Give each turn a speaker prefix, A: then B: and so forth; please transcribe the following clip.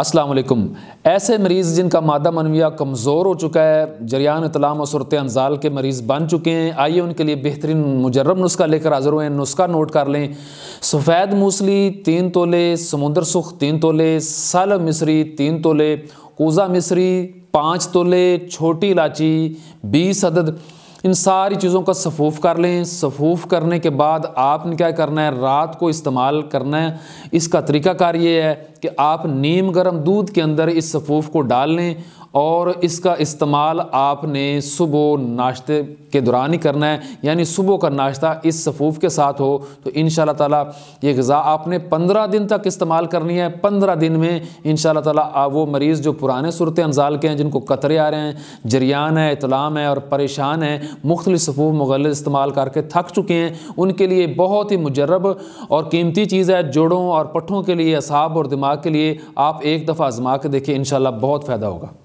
A: असलकुम ऐसे मरीज़ जिनका मादा मनविया कमज़ोर हो चुका है जरियान इतलाम और सूरत अंजाल के मरीज़ बन चुके हैं आइए उनके लिए बेहतरीन मुजरम नुस्खा लेकर हाजिर हुए नुस्खा नोट कर लें सफ़ेद मूसली तीन तोले समुंदर सुख तीन तोले साल मिसरी तीन तोले कोज़ा मिसरी पाँच तोले छोटी इलाची बीस अदद इन सारी चीज़ों का सफूफ कर लें सफूफ करने के बाद आपने क्या करना है रात को इस्तेमाल करना है इसका तरीकाकार ये है कि आप नीम गर्म दूध के अंदर इस सफूफ को डाल लें और इसका इस्तेमाल आपने सुबह नाश्ते के दौरान ही करना है यानी सुबह का नाश्ता इस सफूफ के साथ हो तो इन ताला ये गज़ा आपने पंद्रह दिन तक इस्तेमाल करनी है पंद्रह दिन में इन ताला वो मरीज़ जो पुराने सूरत अनजाल के हैं जिनको कतरे आ रहे हैं जरियान है इतलाम है और परेशान हैं मुख्तलि सफूफ मुगल इस्तेमाल करके थक चुके हैं उनके लिए बहुत ही मुजरब और कीमती चीज़ है जोड़ों और पट्ठों के लिए असाब और दिमाग के लिए आप एक दफ़ा आजमा के देखिए इन बहुत फ़ायदा होगा